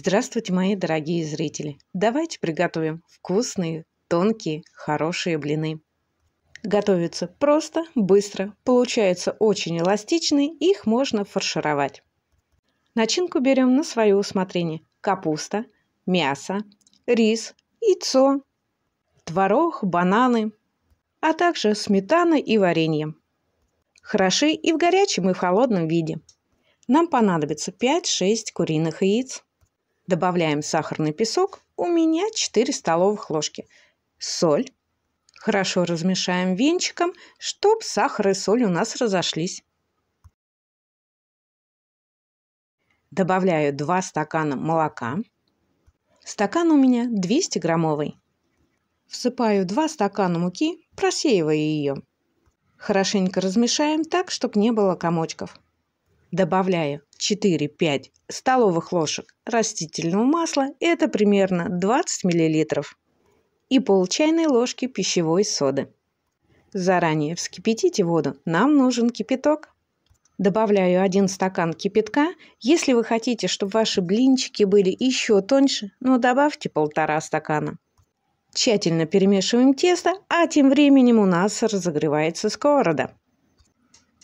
Здравствуйте, мои дорогие зрители! Давайте приготовим вкусные, тонкие, хорошие блины. Готовится просто, быстро, получается очень эластичный, их можно фаршировать. Начинку берем на свое усмотрение. Капуста, мясо, рис, яйцо, творог, бананы, а также сметана и варенье. Хороши и в горячем, и в холодном виде. Нам понадобится 5-6 куриных яиц, Добавляем сахарный песок. У меня 4 столовых ложки. Соль. Хорошо размешаем венчиком, чтобы сахар и соль у нас разошлись. Добавляю 2 стакана молока. Стакан у меня 200-граммовый. Всыпаю 2 стакана муки, просеивая ее. Хорошенько размешаем так, чтобы не было комочков. Добавляю 4-5 столовых ложек растительного масла, это примерно 20 мл, и пол чайной ложки пищевой соды. Заранее вскипятите воду, нам нужен кипяток. Добавляю 1 стакан кипятка. Если вы хотите, чтобы ваши блинчики были еще тоньше, ну добавьте полтора стакана. Тщательно перемешиваем тесто, а тем временем у нас разогревается сковорода.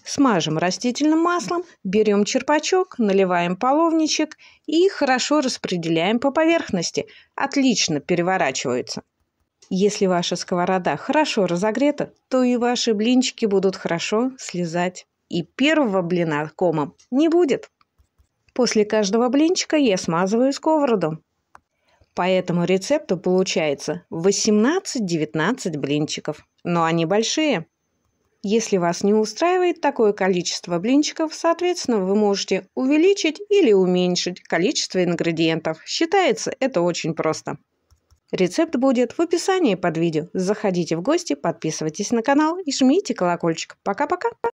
Смажем растительным маслом, берем черпачок, наливаем половничек и хорошо распределяем по поверхности. Отлично переворачиваются. Если ваша сковорода хорошо разогрета, то и ваши блинчики будут хорошо слезать. И первого блина комом не будет. После каждого блинчика я смазываю сковороду. По этому рецепту получается 18-19 блинчиков, но они большие. Если вас не устраивает такое количество блинчиков, соответственно, вы можете увеличить или уменьшить количество ингредиентов. Считается это очень просто. Рецепт будет в описании под видео. Заходите в гости, подписывайтесь на канал и жмите колокольчик. Пока-пока!